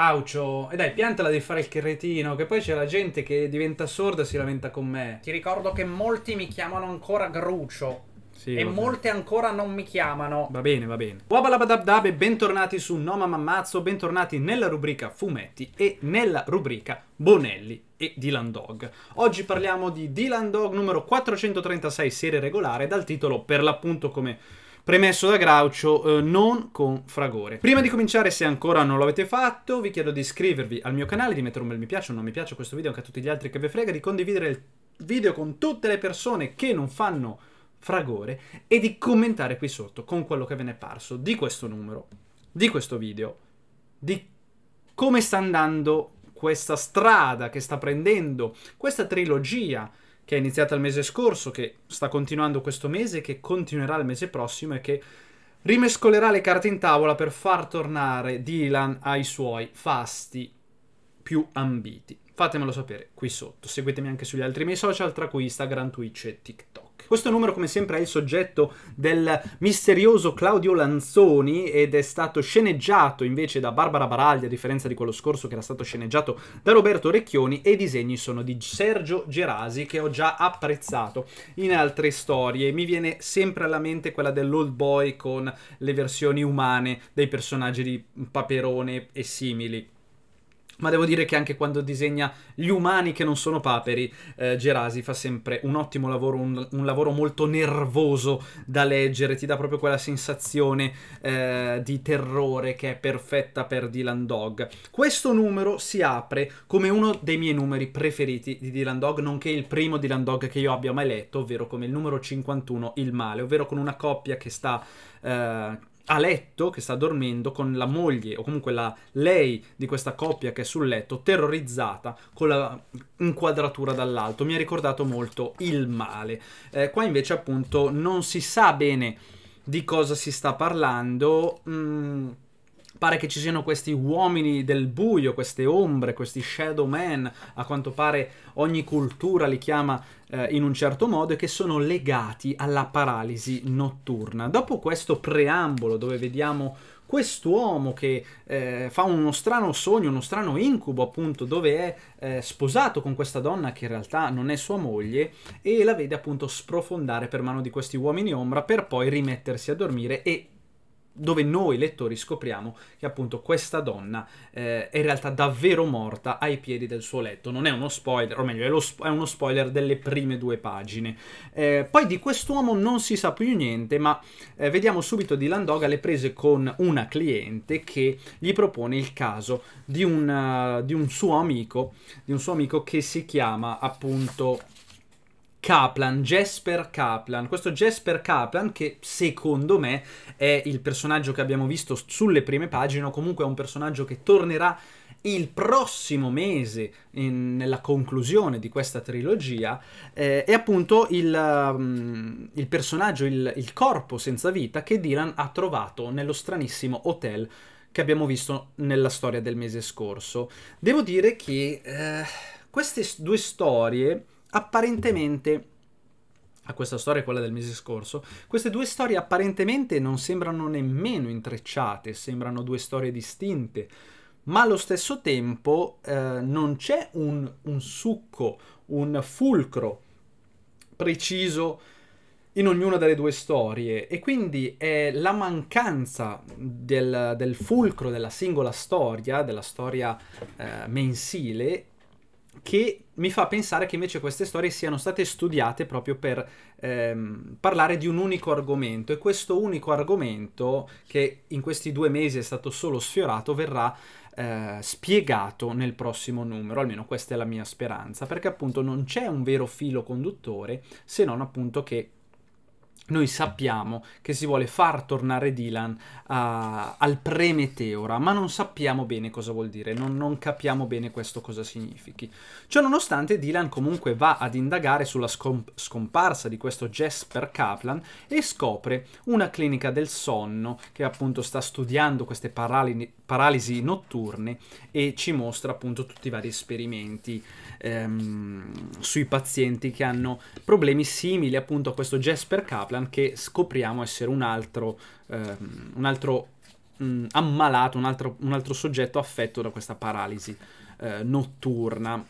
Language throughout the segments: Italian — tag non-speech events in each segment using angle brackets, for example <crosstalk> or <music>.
caucio. E dai, piantala di fare il cretino, che poi c'è la gente che diventa sorda e si lamenta con me. Ti ricordo che molti mi chiamano ancora Grucio. Sì, e molte ancora non mi chiamano. Va bene, va bene. Wabalabadabdab e bentornati su No Mammazzo, bentornati nella rubrica fumetti e nella rubrica Bonelli e Dylan Dog. Oggi parliamo di Dylan Dog numero 436 serie regolare dal titolo per l'appunto come premesso da Groucho eh, non con fragore. Prima di cominciare, se ancora non lo avete fatto, vi chiedo di iscrivervi al mio canale, di mettere un bel mi piace o non mi piace a questo video, anche a tutti gli altri che vi frega, di condividere il video con tutte le persone che non fanno fragore e di commentare qui sotto con quello che ve ne è parso di questo numero, di questo video, di come sta andando questa strada che sta prendendo, questa trilogia che è iniziata il mese scorso, che sta continuando questo mese, che continuerà il mese prossimo e che rimescolerà le carte in tavola per far tornare Dylan ai suoi fasti più ambiti. Fatemelo sapere qui sotto. Seguitemi anche sugli altri miei social, tra cui Instagram, Twitch e TikTok. Rock. Questo numero, come sempre, è il soggetto del misterioso Claudio Lanzoni ed è stato sceneggiato invece da Barbara Baraldi, a differenza di quello scorso che era stato sceneggiato da Roberto Recchioni e i disegni sono di Sergio Gerasi che ho già apprezzato in altre storie. Mi viene sempre alla mente quella dell'Old Boy con le versioni umane dei personaggi di Paperone e simili. Ma devo dire che anche quando disegna gli umani che non sono paperi, eh, Gerasi fa sempre un ottimo lavoro, un, un, lavoro molto nervoso da leggere, ti dà proprio quella sensazione eh, di terrore che è perfetta per Dylan Dog. Questo numero si apre come uno dei miei numeri preferiti di Dylan Dog, nonché il primo Dylan Dog che io abbia mai letto, ovvero come il numero 51, Il male, ovvero con una coppia che sta... Eh, a letto, che sta dormendo, con la moglie o comunque la, lei di questa coppia che è sul letto, terrorizzata con la inquadratura dall'alto. Mi ha ricordato molto il male. Eh, qua invece appunto non si sa bene di cosa si sta parlando. Mm Pare che ci siano questi uomini del buio, queste ombre, questi shadow men, a quanto pare ogni cultura li chiama eh, in un certo modo, e che sono legati alla paralisi notturna. Dopo questo preambolo dove vediamo quest'uomo che eh, fa uno strano sogno, uno strano incubo, appunto, dove è eh, sposato con questa donna che in realtà non è sua moglie e la vede appunto sprofondare per mano di questi uomini ombra per poi rimettersi a dormire e dove noi lettori scopriamo che appunto questa donna eh, è in realtà davvero morta ai piedi del suo letto. Non è uno spoiler, o meglio, è, sp- è uno spoiler delle prime due pagine. Eh, poi di quest'uomo non si sa più niente, ma eh, vediamo subito di Landoga le prese con una cliente che gli propone il caso di un, uh, di un suo amico, di un suo amico che si chiama appunto Kaplan, Jasper Kaplan. Questo Jesper Kaplan, che secondo me è il personaggio che abbiamo visto sulle prime pagine, o comunque è un personaggio che tornerà il prossimo mese, in, nella conclusione di questa trilogia, eh, è appunto il, um, il personaggio, il, il corpo senza vita che Dylan ha trovato nello stranissimo hotel che abbiamo visto nella storia del mese scorso. Devo dire che eh, queste due storie apparentemente a questa storia e quella del mese scorso, queste due storie apparentemente non sembrano nemmeno intrecciate, sembrano due storie distinte, ma allo stesso tempo eh, non c'è un, un succo, un fulcro preciso in ognuna delle due storie e quindi è la mancanza del, del fulcro della singola storia, della storia eh, mensile, che mi fa pensare che invece queste storie siano state studiate proprio per ehm, parlare di un unico argomento e questo unico argomento che in questi due mesi è stato solo sfiorato verrà eh, spiegato nel prossimo numero, almeno questa è la mia speranza, perché appunto non c'è un vero filo conduttore se non appunto che noi sappiamo che si vuole far tornare Dylan uh, al pre-meteora, ma non sappiamo bene cosa vuol dire, non, non, capiamo bene questo cosa significhi. Ciononostante Dylan comunque va ad indagare sulla scomp scomparsa di questo Jasper Kaplan e scopre una clinica del sonno che appunto sta studiando queste parali paralisi notturne e ci mostra appunto tutti i vari esperimenti ehm, sui pazienti che hanno problemi simili appunto a questo Jasper Kaplan Jordan che scopriamo essere un altro, ehm, un altro mh, mm, ammalato, un altro, un altro, soggetto affetto da questa paralisi eh, notturna.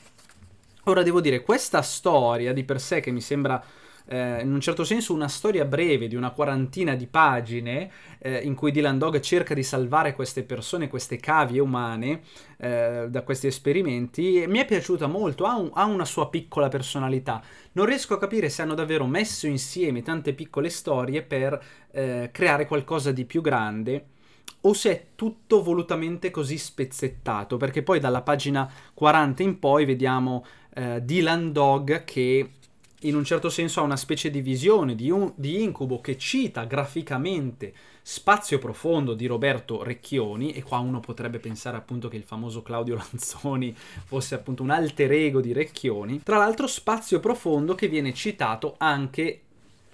Ora devo dire, questa storia di per sé che mi sembra eh, in un certo senso una storia breve di una quarantina di pagine eh, in cui Dylan Dog cerca di salvare queste persone, queste cavie umane eh, da questi esperimenti, mi è piaciuta molto, ha, un, ha una sua piccola personalità. Non riesco a capire se hanno davvero messo insieme tante piccole storie per eh, creare qualcosa di più grande o se è tutto volutamente così spezzettato, perché poi dalla pagina 40 in poi vediamo eh, Dylan Dog che in un certo senso ha una specie di visione, di, un, di, incubo che cita graficamente Spazio Profondo di Roberto Recchioni, e qua uno potrebbe pensare appunto che il famoso Claudio <laughs> Lanzoni fosse appunto un alter ego di Recchioni. Tra l'altro Spazio Profondo che viene citato anche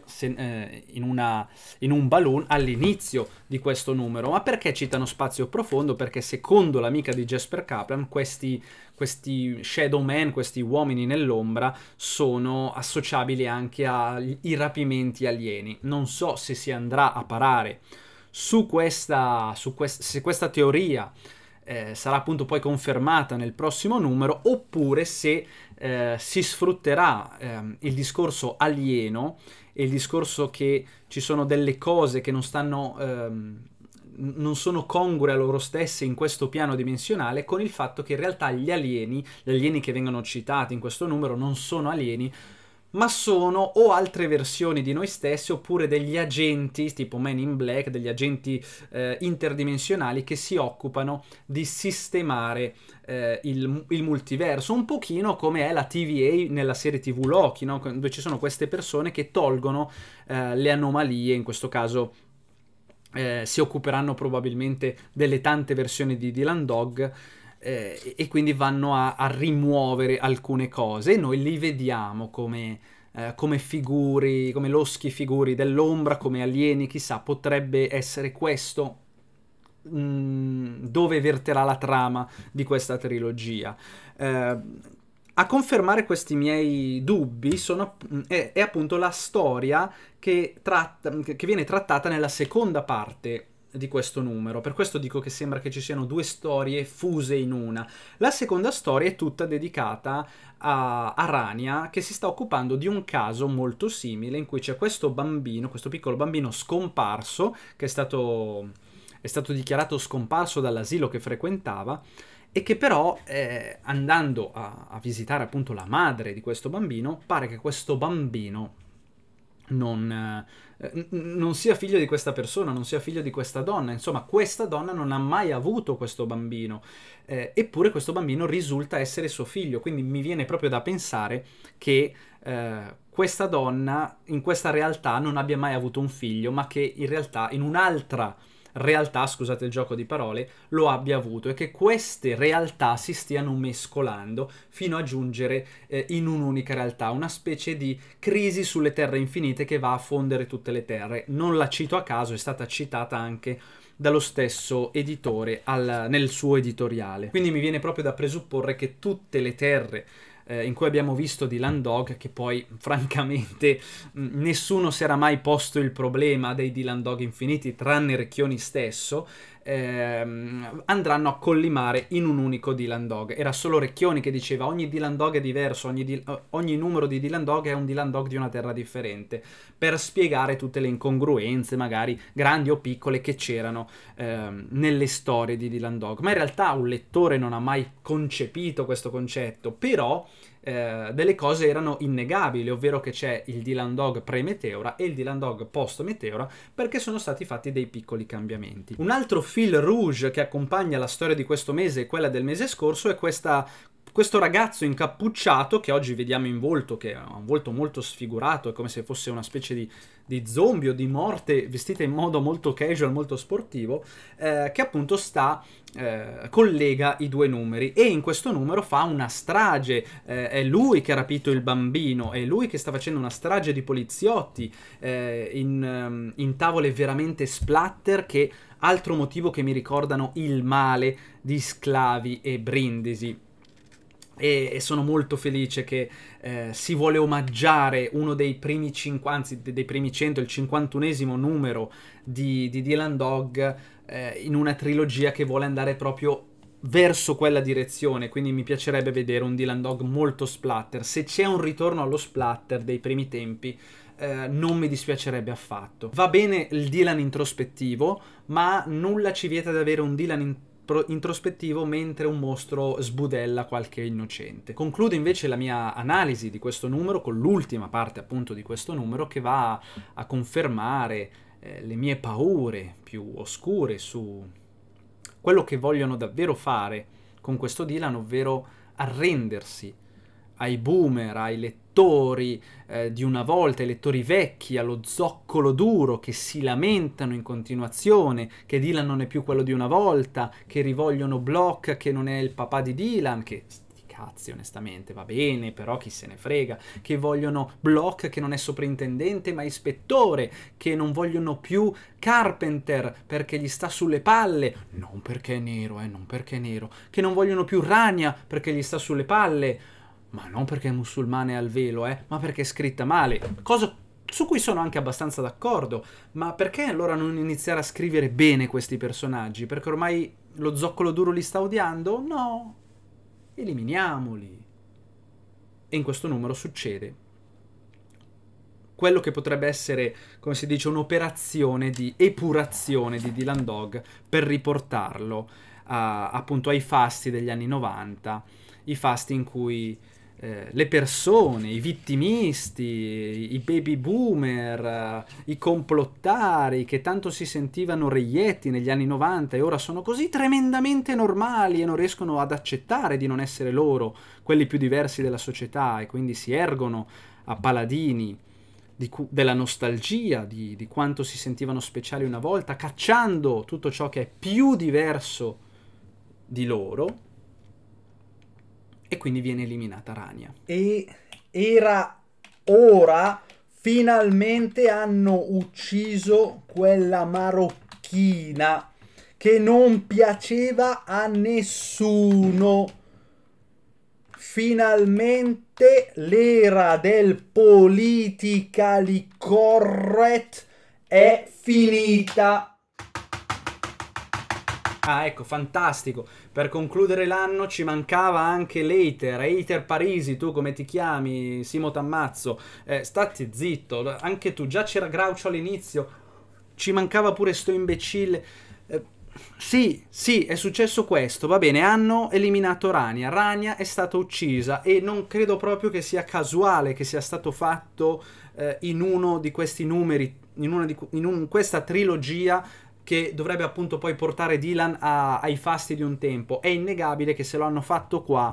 se, eh, in, una, in un balloon all'inizio di questo numero. Ma perché citano spazio profondo? Perché secondo l'amica di Jasper Kaplan questi, questi shadow men, questi uomini nell'ombra, sono associabili anche ai rapimenti alieni. Non so se si andrà a parare su questa, su quest se questa teoria eh, sarà appunto poi confermata nel prossimo numero oppure se eh, si sfrutterà ehm, il discorso alieno e il discorso che ci sono delle cose che non stanno... Ehm, non sono congrue a loro stesse in questo piano dimensionale con il fatto che in realtà gli alieni, gli alieni che vengono citati in questo numero, non sono alieni, ma sono o altre versioni di noi stessi oppure degli agenti tipo Men in Black, degli agenti eh, interdimensionali che si occupano di sistemare eh, il, il, multiverso, un pochino come è la TVA nella serie TV Loki, no? dove ci sono queste persone che tolgono eh, le anomalie, in questo caso eh, si occuperanno probabilmente delle tante versioni di Dylan Dog eh, e quindi vanno a, a, rimuovere alcune cose e noi li vediamo come, eh, come figuri, come loschi figuri dell'ombra, come alieni, chissà, potrebbe essere questo mh, mm, dove verterà la trama di questa trilogia. Eh, a confermare questi miei dubbi sono, mm, è, è, appunto la storia che, tratta, che viene trattata nella seconda parte di questo numero. Per questo dico che sembra che ci siano due storie fuse in una. La seconda storia è tutta dedicata a Rania che si sta occupando di un caso molto simile in cui c'è questo bambino, questo piccolo bambino scomparso che è stato, è stato dichiarato scomparso dall'asilo che frequentava e che però eh, andando a, a visitare appunto la madre di questo bambino pare che questo bambino non... Eh, eh, non sia figlio di questa persona, non sia figlio di questa donna, insomma questa donna non ha mai avuto questo bambino, eh, eppure questo bambino risulta essere suo figlio, quindi mi viene proprio da pensare che eh, questa donna in questa realtà non abbia mai avuto un figlio, ma che in realtà in un'altra realtà, scusate il gioco di parole, lo abbia avuto e che queste realtà si stiano mescolando fino a giungere eh, in un'unica realtà, una specie di crisi sulle terre infinite che va a fondere tutte le terre. Non la cito a caso, è stata citata anche dallo stesso editore al, nel suo editoriale. Quindi mi viene proprio da presupporre che tutte le terre eh, in cui abbiamo visto Dylan Dog che poi <laughs> francamente mm, nessuno si era mai posto il problema dei Dylan Dog infiniti tranne Recchioni stesso ehm, andranno a collimare in un unico Dylan Dog. Era solo Recchioni che diceva ogni Dylan Dog è diverso, ogni, di- ogni numero di Dylan Dog è un Dylan Dog di una terra differente, per spiegare tutte le incongruenze, magari grandi o piccole, che c'erano ehm, nelle storie di Dylan Dog. Ma in realtà un lettore non ha mai concepito questo concetto, però eh, delle cose erano innegabili, ovvero che c'è il Dylan Dog pre-Meteora e il Dylan Dog post-Meteora, perché sono stati fatti dei piccoli cambiamenti. Un altro fil rouge che accompagna la storia di questo mese e quella del mese scorso è questa questo ragazzo incappucciato che oggi vediamo in volto, che ha un volto molto sfigurato, è come se fosse una specie di, di zombie o di morte vestita in modo molto casual, molto sportivo, eh, che appunto sta eh, collega i due numeri e in questo numero fa una strage, eh, è lui che ha rapito il bambino, è lui che sta facendo una strage di poliziotti eh, in, ehm, in tavole veramente splatter che altro motivo che mi ricordano il male di Sclavi e Brindisi e, sono molto felice che eh, si vuole omaggiare uno dei primi 50, anzi dei primi 100, il 51esimo numero di, di Dylan Dog eh, in una trilogia che vuole andare proprio verso quella direzione, quindi mi piacerebbe vedere un Dylan Dog molto splatter. Se c'è un ritorno allo splatter dei primi tempi, eh, non mi dispiacerebbe affatto. Va bene il Dylan introspettivo, ma nulla ci vieta di avere un Dylan introspettivo introspettivo mentre un mostro sbudella qualche innocente. Concludo invece la mia analisi di questo numero con l'ultima parte appunto di questo numero che va a confermare eh, le mie paure più oscure su quello che vogliono davvero fare con questo Dylan, ovvero arrendersi ai boomer, ai lettori eh, di una volta, ai lettori vecchi, allo zoccolo duro che si lamentano in continuazione, che Dylan non è più quello di una volta, che rivolgono Block che non è il papà di Dylan, che cazzi onestamente, va bene, però chi se ne frega, che vogliono Block che non è soprintendente ma ispettore, che non vogliono più Carpenter perché gli sta sulle palle, non perché è nero, eh, non perché è nero, che non vogliono più Rania perché gli sta sulle palle, ma non perché è musulmane al velo, eh, ma perché è scritta male, cosa su cui sono anche abbastanza d'accordo, ma perché allora non iniziare a scrivere bene questi personaggi? Perché ormai lo zoccolo duro li sta odiando? No, eliminiamoli. E in questo numero succede quello che potrebbe essere, come si dice, un'operazione di epurazione di Dylan Dog per riportarlo uh, appunto ai fasti degli anni 90, i fasti in cui eh, le persone, i vittimisti, i baby boomer, eh, i complottari che tanto si sentivano reietti negli anni 90 e ora sono così tremendamente normali e non riescono ad accettare di non essere loro quelli più diversi della società e quindi si ergono a paladini cu- della nostalgia, di, di quanto si sentivano speciali una volta, cacciando tutto ciò che è più diverso di loro e quindi viene eliminata Rania. E era ora, finalmente hanno ucciso quella marocchina che non piaceva a nessuno. Finalmente l'era del politically correct è finita. Ah, ecco, fantastico. Per concludere l'anno ci mancava anche l'Eiter, Eiter Parisi, tu come ti chiami? Simo Tammazzo. Eh, stati zitto, anche tu, già c'era Groucho all'inizio. Ci mancava pure sto imbecille. Eh, sì, sì, è successo questo, va bene, hanno eliminato Rania, Rania è stata uccisa e non credo proprio che sia casuale che sia stato fatto eh, in uno di questi numeri, in, di, in un, questa trilogia che dovrebbe appunto poi portare Dylan a, ai fasti di un tempo. È innegabile che se lo hanno fatto qua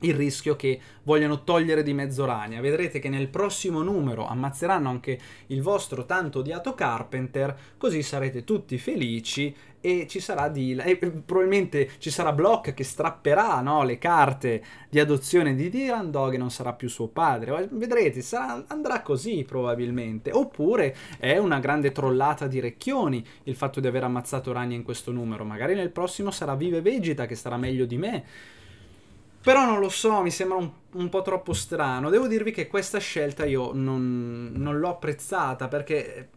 il rischio che vogliano togliere di mezzo Rania. Vedrete che nel prossimo numero ammazzeranno anche il vostro tanto odiato Carpenter, così sarete tutti felici e ci sarà Dylan, e probabilmente ci sarà Block che strapperà no, le carte di adozione di Dylan Dog e non sarà più suo padre. Vedrete, sarà, andrà così probabilmente. Oppure è una grande trollata di Recchioni il fatto di aver ammazzato Rania in questo numero. Magari nel prossimo sarà Vive Vegeta che starà meglio di me. Però non lo so, mi sembra un, un, po' troppo strano. Devo dirvi che questa scelta io non, non l'ho apprezzata perché eh,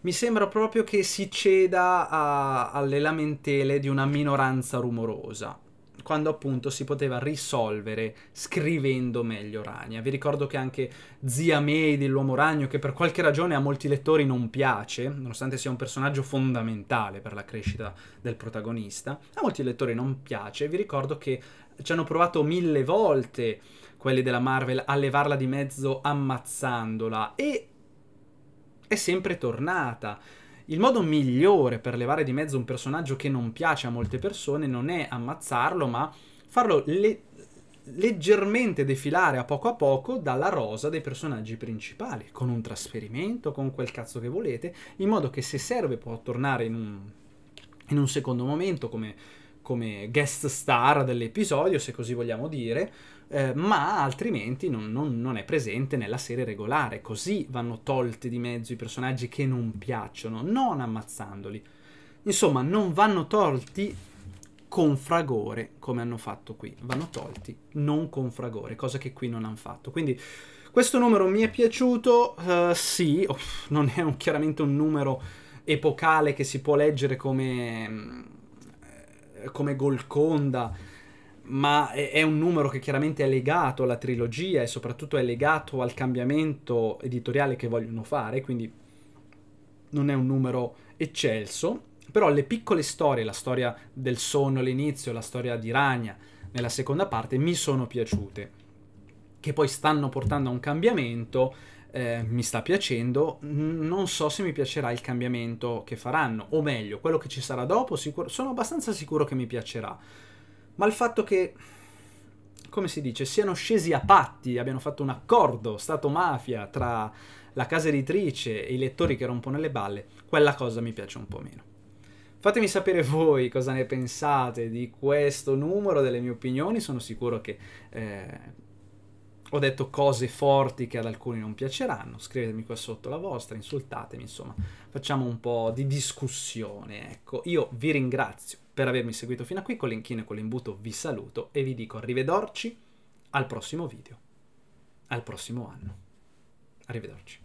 mi sembra proprio che si ceda a, alle lamentele di una minoranza rumorosa quando appunto si poteva risolvere scrivendo meglio Rania. Vi ricordo che anche Zia May dell'Uomo Ragno, che per qualche ragione a molti lettori non piace, nonostante sia un personaggio fondamentale per la crescita del protagonista, a molti lettori non piace, vi ricordo che ci hanno provato mille volte quelli della Marvel a levarla di mezzo ammazzandola e è sempre tornata. Il modo migliore per levare di mezzo un personaggio che non piace a molte persone non è ammazzarlo, ma farlo le- leggermente defilare a poco a poco dalla rosa dei personaggi principali, con un trasferimento, con quel cazzo che volete, in modo che se serve può tornare in un, in un secondo momento come come guest star dell'episodio, se così vogliamo dire, eh, ma altrimenti non, non, non, è presente nella serie regolare. Così vanno tolti di mezzo i personaggi che non piacciono, non ammazzandoli. Insomma, non vanno tolti con fragore come hanno fatto qui. Vanno tolti non con fragore, cosa che qui non hanno fatto. Quindi questo numero mi è piaciuto, uh, sì, oh, <laughs> non è un, chiaramente un numero epocale che si può leggere come mm, come Golconda, ma è, è un numero che chiaramente è legato alla trilogia e soprattutto è legato al cambiamento editoriale che vogliono fare, quindi non è un numero eccelso, però le piccole storie, la storia del sonno all'inizio, la storia di Ragna nella seconda parte, mi sono piaciute, che poi stanno portando a un cambiamento eh, mi sta piacendo, non so se mi piacerà il cambiamento che faranno, o meglio, quello che ci sarà dopo, sicuro, sono abbastanza sicuro che mi piacerà, ma il fatto che, come si dice, siano scesi a patti, abbiano fatto un accordo Stato-mafia tra la casa editrice e i lettori che rompono le balle, quella cosa mi piace un po' meno. Fatemi sapere voi cosa ne pensate di questo numero, delle mie opinioni, sono sicuro che eh, ho detto cose forti che ad alcuni non piaceranno, scrivetemi qua sotto la vostra, insultatemi, insomma, facciamo un po' di discussione, ecco. Io vi ringrazio per avermi seguito fino a qui, con l'inchino e con l'imbuto vi saluto e vi dico arrivederci al prossimo video, al prossimo anno. Arrivederci.